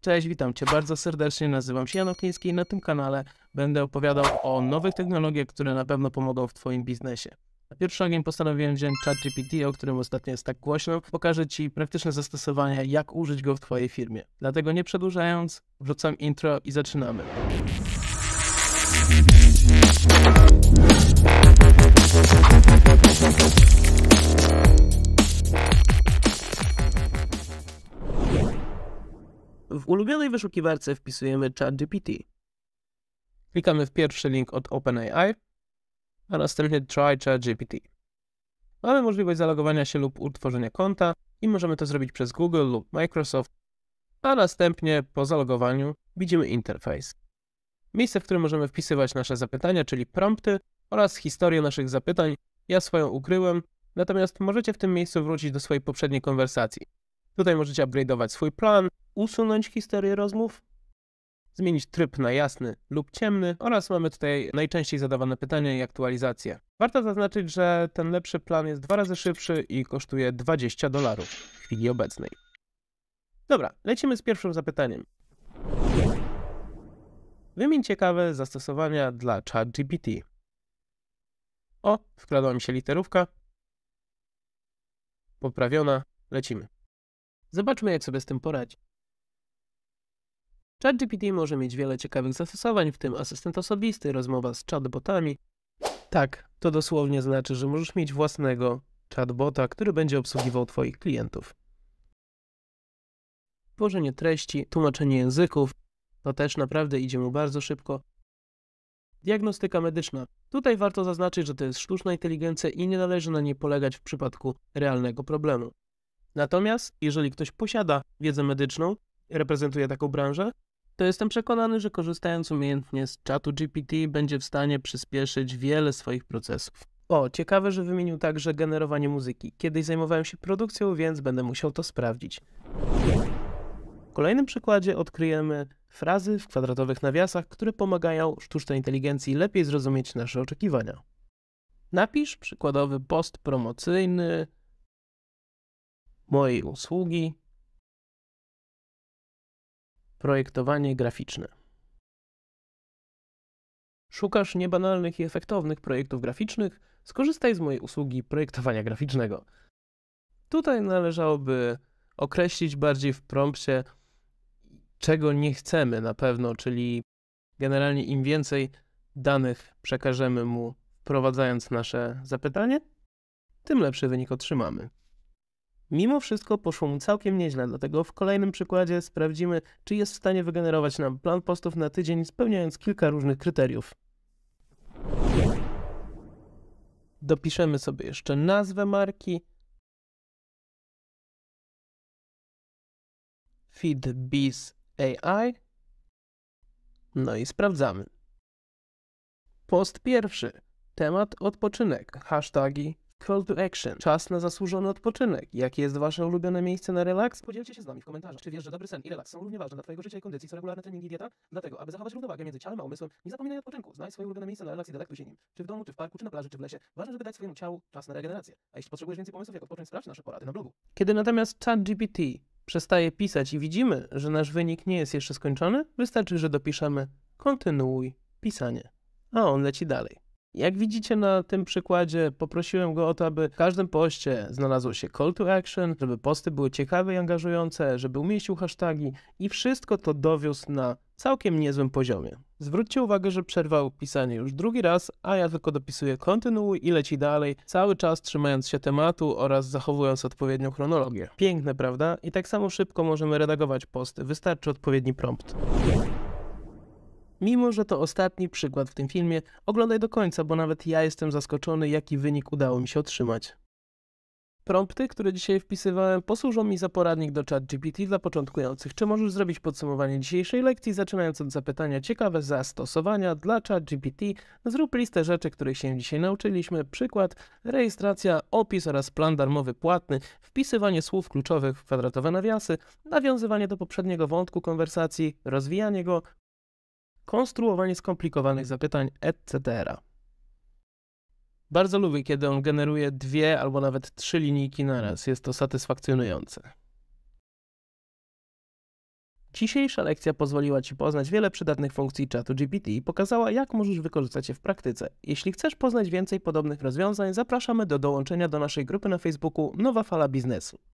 Cześć, witam Cię bardzo serdecznie, nazywam się Jan Okliński i na tym kanale będę opowiadał o nowych technologiach, które na pewno pomogą w Twoim biznesie. Na pierwszy ogień postanowiłem wziąć ChatGPT, o którym ostatnio jest tak głośno. Pokażę Ci praktyczne zastosowania, jak użyć go w Twojej firmie. Dlatego nie przedłużając, wrzucam intro i zaczynamy. W ulubionej wyszukiwarce wpisujemy ChatGPT. Klikamy w pierwszy link od OpenAI, a następnie Try ChatGPT. Mamy możliwość zalogowania się lub utworzenia konta i możemy to zrobić przez Google lub Microsoft, a następnie po zalogowaniu widzimy interfejs. Miejsce, w którym możemy wpisywać nasze zapytania, czyli prompty oraz historię naszych zapytań. Ja swoją ukryłem, natomiast możecie w tym miejscu wrócić do swojej poprzedniej konwersacji. Tutaj możecie upgrade'ować swój plan, usunąć historię rozmów, zmienić tryb na jasny lub ciemny oraz mamy tutaj najczęściej zadawane pytania i aktualizacje. Warto zaznaczyć, że ten lepszy plan jest dwa razy szybszy i kosztuje 20 dolarów w chwili obecnej. Dobra, lecimy z pierwszym zapytaniem. Wymień ciekawe zastosowania dla ChatGPT. O, wkradła mi się literówka. Poprawiona, lecimy. Zobaczmy, jak sobie z tym poradzi. ChatGPT może mieć wiele ciekawych zastosowań, w tym asystent osobisty, rozmowa z chatbotami. Tak, to dosłownie znaczy, że możesz mieć własnego chatbota, który będzie obsługiwał Twoich klientów. Tworzenie treści, tłumaczenie języków, to też naprawdę idzie mu bardzo szybko. Diagnostyka medyczna. Tutaj warto zaznaczyć, że to jest sztuczna inteligencja i nie należy na niej polegać w przypadku realnego problemu. Natomiast jeżeli ktoś posiada wiedzę medyczną, reprezentuje taką branżę, to jestem przekonany, że korzystając umiejętnie z czatu GPT będzie w stanie przyspieszyć wiele swoich procesów. O, ciekawe, że wymienił także generowanie muzyki. Kiedyś zajmowałem się produkcją, więc będę musiał to sprawdzić. W kolejnym przykładzie odkryjemy frazy w kwadratowych nawiasach, które pomagają sztucznej inteligencji lepiej zrozumieć nasze oczekiwania. Napisz przykładowy post promocyjny mojej usługi projektowanie graficzne. Szukasz niebanalnych i efektownych projektów graficznych? Skorzystaj z mojej usługi projektowania graficznego. Tutaj należałoby określić bardziej w prompcie, czego nie chcemy na pewno, czyli generalnie im więcej danych przekażemy mu, wprowadzając nasze zapytanie, tym lepszy wynik otrzymamy. Mimo wszystko poszło mu całkiem nieźle, dlatego w kolejnym przykładzie sprawdzimy, czy jest w stanie wygenerować nam plan postów na tydzień, spełniając kilka różnych kryteriów. Dopiszemy sobie jeszcze nazwę marki, feedbiz AI, no i sprawdzamy. Post pierwszy, temat odpoczynek, hasztagi Call to action. Czas na zasłużony odpoczynek. Jakie jest wasze ulubione miejsce na relaks? Podzielcie się z nami w komentarzach. Czy wiesz, że dobry sen i relaks są równie ważne dla twojego życia i kondycji, co regularne treningi i dieta? Dlatego, aby zachować równowagę między ciałem a umysłem, nie zapominaj o odpoczynku. Znajdź swoje ulubione miejsce na relaks i delektuj się nim. Czy w domu, czy w parku, czy na plaży, czy w lesie. Ważne, żeby dać swojemu ciału czas na regenerację. A jeśli potrzebujesz więcej pomysłów, jak odpocząć, sprawdź nasze porady na blogu. Kiedy natomiast Chat GPT przestaje pisać i widzimy, że nasz wynik nie jest jeszcze skończony, wystarczy, że dopiszemy kontynuuj pisanie. A on leci dalej. Jak widzicie na tym przykładzie, poprosiłem go o to, aby w każdym poście znalazło się call to action, żeby posty były ciekawe i angażujące, żeby umieścił hasztagi i wszystko to dowiózł na całkiem niezłym poziomie. Zwróćcie uwagę, że przerwał pisanie już drugi raz, a ja tylko dopisuję kontynuuj i leci dalej, cały czas trzymając się tematu oraz zachowując odpowiednią chronologię. Piękne, prawda? I tak samo szybko możemy redagować posty, wystarczy odpowiedni prompt. Mimo, że to ostatni przykład w tym filmie, oglądaj do końca, bo nawet ja jestem zaskoczony, jaki wynik udało mi się otrzymać. Prompty, które dzisiaj wpisywałem, posłużą mi za poradnik do ChatGPT dla początkujących. Czy możesz zrobić podsumowanie dzisiejszej lekcji, zaczynając od zapytania ciekawe zastosowania dla ChatGPT? Zrób listę rzeczy, których się dzisiaj nauczyliśmy. Przykład, rejestracja, opis oraz plan darmowy płatny, wpisywanie słów kluczowych w kwadratowe nawiasy, nawiązywanie do poprzedniego wątku konwersacji, rozwijanie go, konstruowanie skomplikowanych zapytań, etc. Bardzo lubię, kiedy on generuje dwie albo nawet trzy linijki na raz. Jest to satysfakcjonujące. Dzisiejsza lekcja pozwoliła Ci poznać wiele przydatnych funkcji czatu GPT i pokazała, jak możesz wykorzystać je w praktyce. Jeśli chcesz poznać więcej podobnych rozwiązań, zapraszamy do dołączenia do naszej grupy na Facebooku Nowa Fala Biznesu.